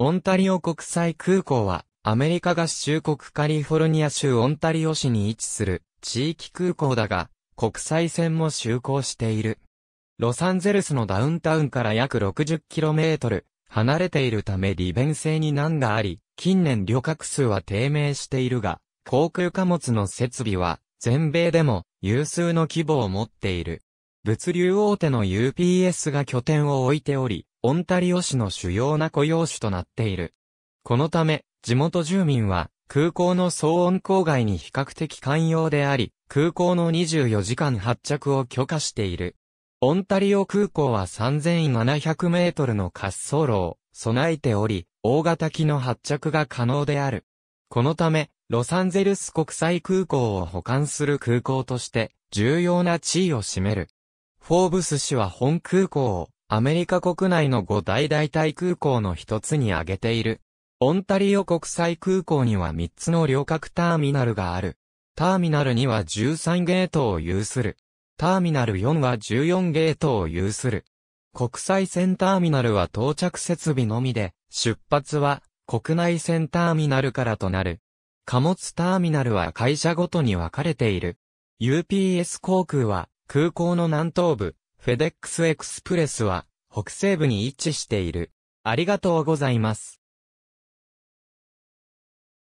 オンタリオ国際空港は、アメリカ合衆国カリフォルニア州オンタリオ市に位置する地域空港だが、国際線も就航している。ロサンゼルスのダウンタウンから約 60km 離れているため利便性に難があり、近年旅客数は低迷しているが、航空貨物の設備は全米でも有数の規模を持っている。物流大手の UPS が拠点を置いており、オンタリオ市の主要な雇用種となっている。このため、地元住民は、空港の騒音郊外に比較的寛容であり、空港の24時間発着を許可している。オンタリオ空港は3700メートルの滑走路を備えており、大型機の発着が可能である。このため、ロサンゼルス国際空港を保管する空港として、重要な地位を占める。フォーブス氏は本空港をアメリカ国内の5大代替空港の一つに挙げている。オンタリオ国際空港には3つの旅客ターミナルがある。ターミナルには13ゲートを有する。ターミナル4は14ゲートを有する。国際線ターミナルは到着設備のみで、出発は国内線ターミナルからとなる。貨物ターミナルは会社ごとに分かれている。UPS 航空は空港の南東部、フェデックスエクスプレスは北西部に位置している。ありがとうございます。